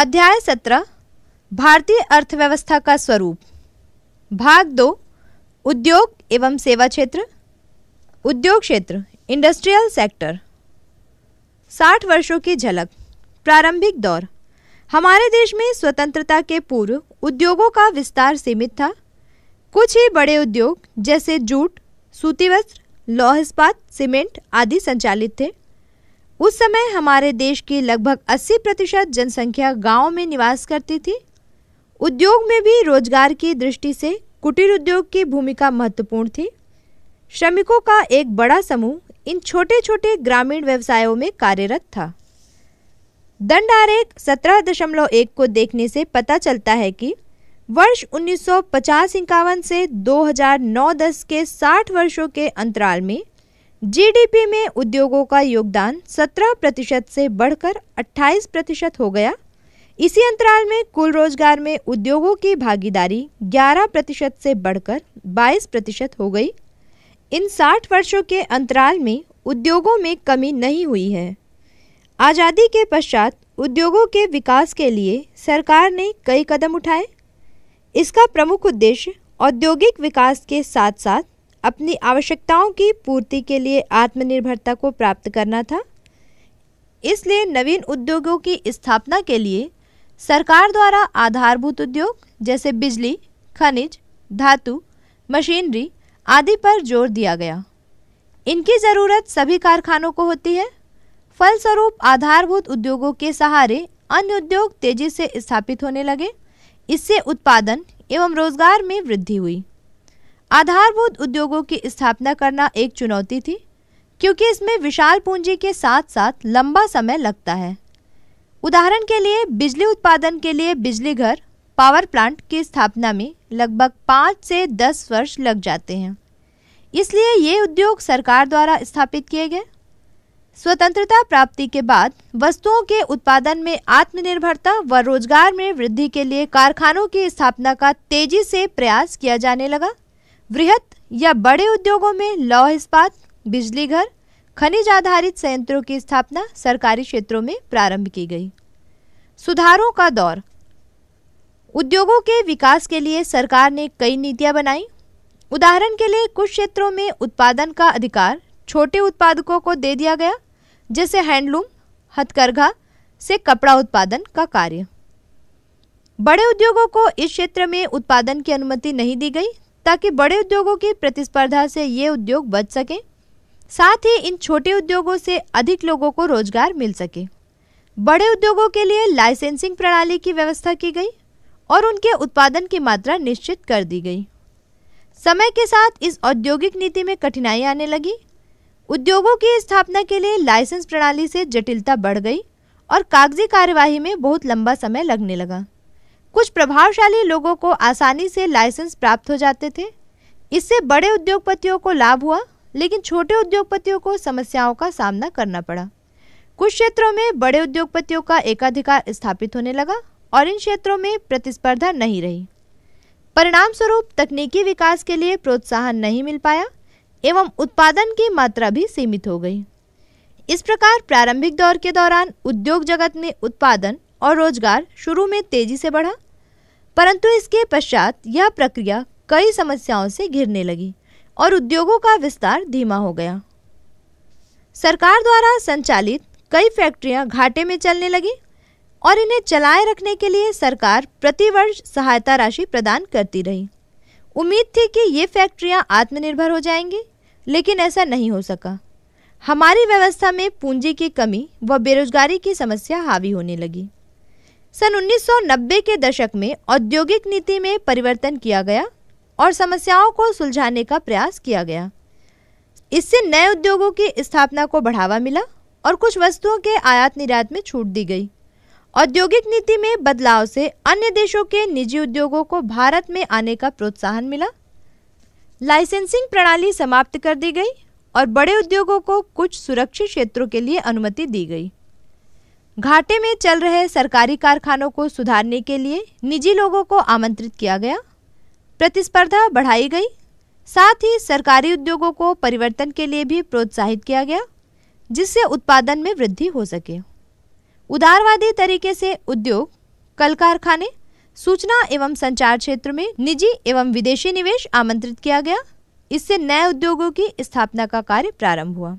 अध्याय सत्रह भारतीय अर्थव्यवस्था का स्वरूप भाग दो उद्योग एवं सेवा क्षेत्र उद्योग क्षेत्र इंडस्ट्रियल सेक्टर साठ वर्षों की झलक प्रारंभिक दौर हमारे देश में स्वतंत्रता के पूर्व उद्योगों का विस्तार सीमित था कुछ ही बड़े उद्योग जैसे जूट सूती वस्त्र लौह इस्पात सीमेंट आदि संचालित थे उस समय हमारे देश की लगभग 80 प्रतिशत जनसंख्या गाँव में निवास करती थी उद्योग में भी रोजगार की दृष्टि से कुटीर उद्योग की भूमिका महत्वपूर्ण थी श्रमिकों का एक बड़ा समूह इन छोटे छोटे ग्रामीण व्यवसायों में कार्यरत था दंड आरेख सत्रह दशमलव एक को देखने से पता चलता है कि वर्ष उन्नीस सौ से 2009-10 के 60 वर्षों के अंतराल में जीडीपी में उद्योगों का योगदान 17 प्रतिशत से बढ़कर 28 प्रतिशत हो गया इसी अंतराल में कुल रोजगार में उद्योगों की भागीदारी 11 प्रतिशत से बढ़कर 22 प्रतिशत हो गई इन 60 वर्षों के अंतराल में उद्योगों में कमी नहीं हुई है आज़ादी के पश्चात उद्योगों के विकास के लिए सरकार ने कई कदम उठाए इसका प्रमुख उद्देश्य औद्योगिक विकास के साथ साथ अपनी आवश्यकताओं की पूर्ति के लिए आत्मनिर्भरता को प्राप्त करना था इसलिए नवीन उद्योगों की स्थापना के लिए सरकार द्वारा आधारभूत उद्योग जैसे बिजली खनिज धातु मशीनरी आदि पर जोर दिया गया इनकी ज़रूरत सभी कारखानों को होती है फलस्वरूप आधारभूत उद्योगों के सहारे अन्य उद्योग तेजी से स्थापित होने लगे इससे उत्पादन एवं रोजगार में वृद्धि हुई आधारभूत उद्योगों की स्थापना करना एक चुनौती थी क्योंकि इसमें विशाल पूंजी के साथ साथ लंबा समय लगता है उदाहरण के लिए बिजली उत्पादन के लिए बिजली घर पावर प्लांट की स्थापना में लगभग पाँच से दस वर्ष लग जाते हैं इसलिए ये उद्योग सरकार द्वारा स्थापित किए गए स्वतंत्रता प्राप्ति के बाद वस्तुओं के उत्पादन में आत्मनिर्भरता व रोजगार में वृद्धि के लिए कारखानों की स्थापना का तेजी से प्रयास किया जाने लगा वृहत या बड़े उद्योगों में लौह इस्पात बिजली घर खनिज आधारित संयंत्रों की स्थापना सरकारी क्षेत्रों में प्रारंभ की गई सुधारों का दौर उद्योगों के विकास के लिए सरकार ने कई नीतियां बनाई उदाहरण के लिए कुछ क्षेत्रों में उत्पादन का अधिकार छोटे उत्पादकों को दे दिया गया जैसे हैंडलूम हथकरघा से कपड़ा उत्पादन का कार्य बड़े उद्योगों को इस क्षेत्र में उत्पादन की अनुमति नहीं दी गई ताकि बड़े उद्योगों की प्रतिस्पर्धा से ये उद्योग बच सकें साथ ही इन छोटे उद्योगों से अधिक लोगों को रोजगार मिल सके बड़े उद्योगों के लिए लाइसेंसिंग प्रणाली की व्यवस्था की गई और उनके उत्पादन की मात्रा निश्चित कर दी गई समय के साथ इस औद्योगिक नीति में कठिनाई आने लगी उद्योगों की स्थापना के लिए लाइसेंस प्रणाली से जटिलता बढ़ गई और कागजी कार्यवाही में बहुत लंबा समय लगने लगा कुछ प्रभावशाली लोगों को आसानी से लाइसेंस प्राप्त हो जाते थे इससे बड़े उद्योगपतियों को लाभ हुआ लेकिन छोटे उद्योगपतियों को समस्याओं का सामना करना पड़ा कुछ क्षेत्रों में बड़े उद्योगपतियों का एकाधिकार स्थापित होने लगा और इन क्षेत्रों में प्रतिस्पर्धा नहीं रही परिणाम स्वरूप तकनीकी विकास के लिए प्रोत्साहन नहीं मिल पाया एवं उत्पादन की मात्रा भी सीमित हो गई इस प्रकार प्रारंभिक दौर के दौरान उद्योग जगत में उत्पादन और रोजगार शुरू में तेजी से बढ़ा परंतु इसके पश्चात यह प्रक्रिया कई समस्याओं से घिरने लगी और उद्योगों का विस्तार धीमा हो गया सरकार द्वारा संचालित कई फैक्ट्रियां घाटे में चलने लगी और इन्हें चलाए रखने के लिए सरकार प्रतिवर्ष सहायता राशि प्रदान करती रही उम्मीद थी कि ये फैक्ट्रियां आत्मनिर्भर हो जाएंगी लेकिन ऐसा नहीं हो सका हमारी व्यवस्था में पूंजी की कमी व बेरोजगारी की समस्या हावी होने लगी सन 1990 के दशक में औद्योगिक नीति में परिवर्तन किया गया और समस्याओं को सुलझाने का प्रयास किया गया इससे नए उद्योगों की स्थापना को बढ़ावा मिला और कुछ वस्तुओं के आयात निर्यात में छूट दी गई औद्योगिक नीति में बदलाव से अन्य देशों के निजी उद्योगों को भारत में आने का प्रोत्साहन मिला लाइसेंसिंग प्रणाली समाप्त कर दी गई और बड़े उद्योगों को कुछ सुरक्षित क्षेत्रों के लिए अनुमति दी गई घाटे में चल रहे सरकारी कारखानों को सुधारने के लिए निजी लोगों को आमंत्रित किया गया प्रतिस्पर्धा बढ़ाई गई साथ ही सरकारी उद्योगों को परिवर्तन के लिए भी प्रोत्साहित किया गया जिससे उत्पादन में वृद्धि हो सके उदारवादी तरीके से उद्योग कल कारखाने सूचना एवं संचार क्षेत्र में निजी एवं विदेशी निवेश आमंत्रित किया गया इससे नए उद्योगों की स्थापना का कार्य प्रारंभ हुआ